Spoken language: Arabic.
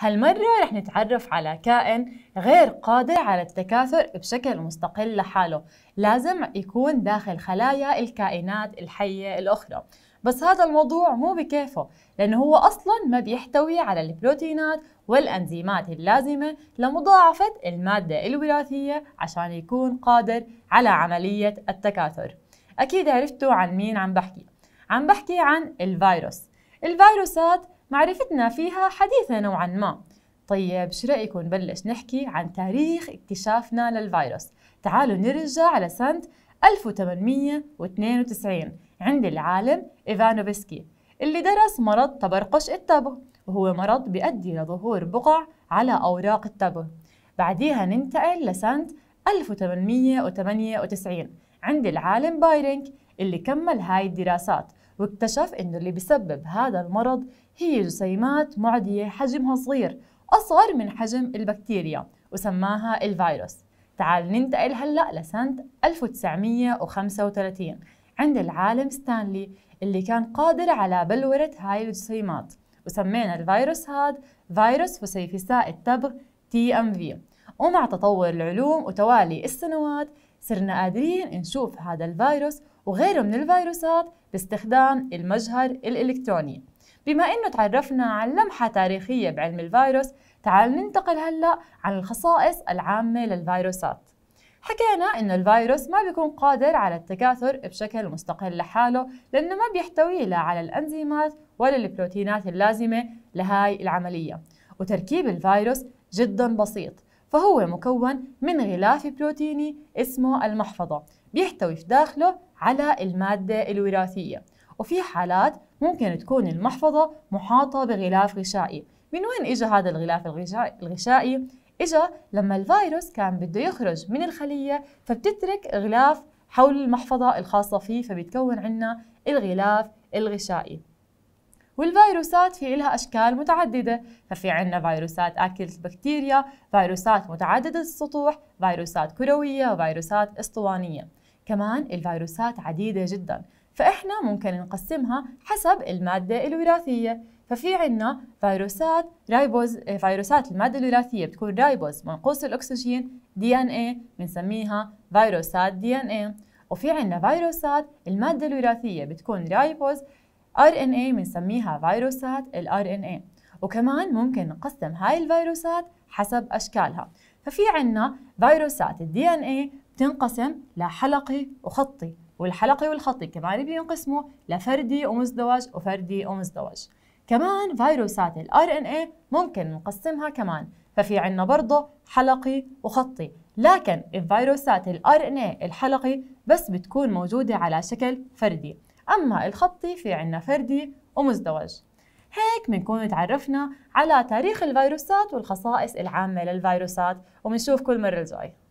هالمرة رح نتعرف على كائن غير قادر على التكاثر بشكل مستقل لحاله لازم يكون داخل خلايا الكائنات الحية الأخرى بس هذا الموضوع مو بكيفه لأنه هو أصلا ما بيحتوي على البروتينات والأنزيمات اللازمة لمضاعفة المادة الوراثية عشان يكون قادر على عملية التكاثر أكيد عرفتوا عن مين عم بحكي عم بحكي عن الفيروس الفيروسات معرفتنا فيها حديثة نوعا ما طيب شو رأيكم نبلش نحكي عن تاريخ اكتشافنا للفيروس تعالوا نرجع على سنة 1892 عند العالم إيفانوفسكي اللي درس مرض تبرقش التبغ وهو مرض بيؤدي لظهور بقع على أوراق التبغ بعديها ننتقل لسنة 1898 عند العالم بايرنك اللي كمل هاي الدراسات واكتشف انه اللي بسبب هذا المرض هي جسيمات معدية حجمها صغير أصغر من حجم البكتيريا وسماها الفيروس تعال ننتقل هلأ لسنة 1935 عند العالم ستانلي اللي كان قادر على بلورة هاي الجسيمات وسمينا الفيروس هاد فيروس فسيفساء التبغ TMV ومع تطور العلوم وتوالي السنوات صرنا قادرين نشوف هذا الفيروس وغيره من الفيروسات باستخدام المجهر الإلكتروني بما أنه تعرفنا عن لمحة تاريخية بعلم الفيروس تعال ننتقل هلأ عن الخصائص العامة للفيروسات حكينا انه الفيروس ما بيكون قادر على التكاثر بشكل مستقل لحاله لانه ما بيحتوي لا على الانزيمات ولا البروتينات اللازمه لهاي العمليه وتركيب الفيروس جدا بسيط فهو مكون من غلاف بروتيني اسمه المحفظة بيحتوي في داخله على المادة الوراثية وفي حالات ممكن تكون المحفظة محاطة بغلاف غشائي من وين إجا هذا الغلاف الغشائي؟ إجا لما الفيروس كان بده يخرج من الخلية فبتترك غلاف حول المحفظة الخاصة فيه فبيتكون عنا الغلاف الغشائي والفيروسات في لها أشكال متعددة ففي عنا فيروسات أكلة البكتيريا فيروسات متعددة السطوح فيروسات كروية وفيروسات اسطوانية كمان الفيروسات عديدة جدا فإحنا ممكن نقسمها حسب المادة الوراثية ففي عنا فيروسات رايبوز فيروسات المادة الوراثية بتكون رايبوز منقوص الأكسجين دي ان اي بنسميها فيروسات دي ان اي وفي عنا فيروسات المادة الوراثية بتكون رايبوز RNA إيه بنسميها فيروسات ال RNA إيه، وكمان ممكن نقسم هاي الفيروسات حسب أشكالها ففي عنا فيروسات ال DNA بتنقسم لحلقي وخطي والحلقي والخطي كمان بينقسموا لفردي ومزدوج وفردي ومزدوج كمان فيروسات ال RNA إيه ممكن نقسمها كمان ففي عنا برضه حلقي وخطي لكن الفيروسات ال RNA الحلقي بس بتكون موجودة على شكل فردي أما الخطي في عنا فردي ومزدوج هيك بنكون تعرفنا على تاريخ الفيروسات والخصائص العامة للفيروسات كل المرة الجاية